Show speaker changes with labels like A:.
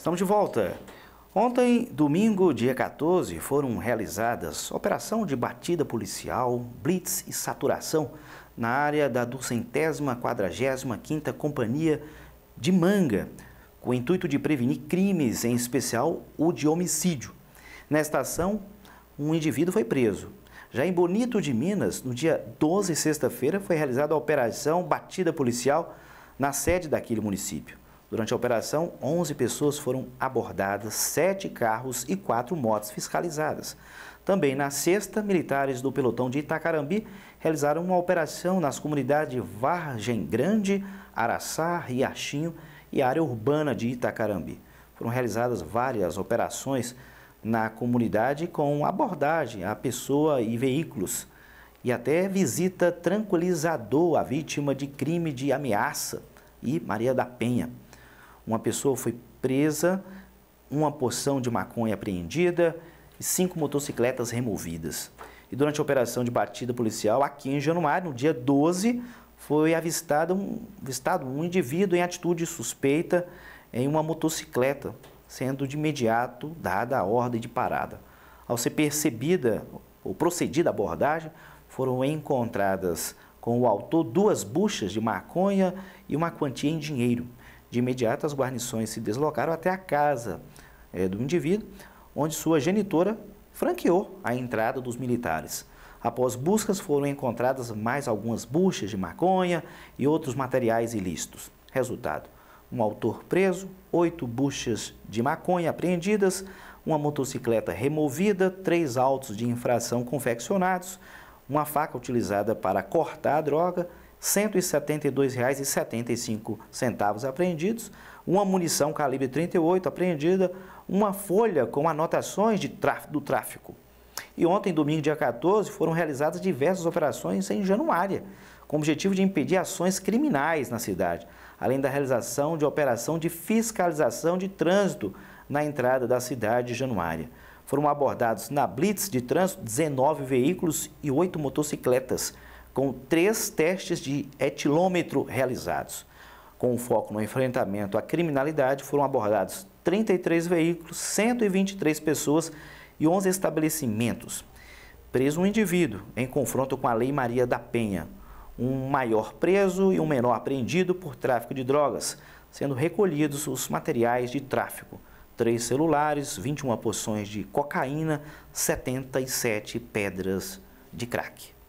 A: Estamos de volta. Ontem, domingo, dia 14, foram realizadas operação de batida policial, blitz e saturação na área da 245ª Companhia de Manga, com o intuito de prevenir crimes, em especial o de homicídio. Nesta ação, um indivíduo foi preso. Já em Bonito de Minas, no dia 12, sexta-feira, foi realizada a operação batida policial na sede daquele município. Durante a operação, 11 pessoas foram abordadas, 7 carros e 4 motos fiscalizadas. Também na sexta, militares do pelotão de Itacarambi realizaram uma operação nas comunidades de Vargem Grande, Araçá, Riachinho e área urbana de Itacarambi. Foram realizadas várias operações na comunidade com abordagem a pessoa e veículos e até visita tranquilizador à vítima de crime de ameaça e Maria da Penha. Uma pessoa foi presa, uma porção de maconha apreendida e cinco motocicletas removidas. E durante a operação de batida policial, aqui em Januário, no dia 12, foi avistado um, avistado um indivíduo em atitude suspeita em uma motocicleta, sendo de imediato dada a ordem de parada. Ao ser percebida ou procedida a abordagem, foram encontradas com o autor duas buchas de maconha e uma quantia em dinheiro. De imediato, as guarnições se deslocaram até a casa é, do indivíduo, onde sua genitora franqueou a entrada dos militares. Após buscas, foram encontradas mais algumas buchas de maconha e outros materiais ilícitos. Resultado: um autor preso, oito buchas de maconha apreendidas, uma motocicleta removida, três autos de infração confeccionados, uma faca utilizada para cortar a droga R$ 172,75 apreendidos, uma munição calibre 38 apreendida, uma folha com anotações tráf do tráfico. E ontem, domingo, dia 14, foram realizadas diversas operações em Januária, com o objetivo de impedir ações criminais na cidade, além da realização de operação de fiscalização de trânsito na entrada da cidade de Januária. Foram abordados na blitz de trânsito 19 veículos e 8 motocicletas com três testes de etilômetro realizados. Com foco no enfrentamento à criminalidade, foram abordados 33 veículos, 123 pessoas e 11 estabelecimentos. Preso um indivíduo em confronto com a Lei Maria da Penha, um maior preso e um menor apreendido por tráfico de drogas, sendo recolhidos os materiais de tráfico, três celulares, 21 porções de cocaína, 77 pedras de crack.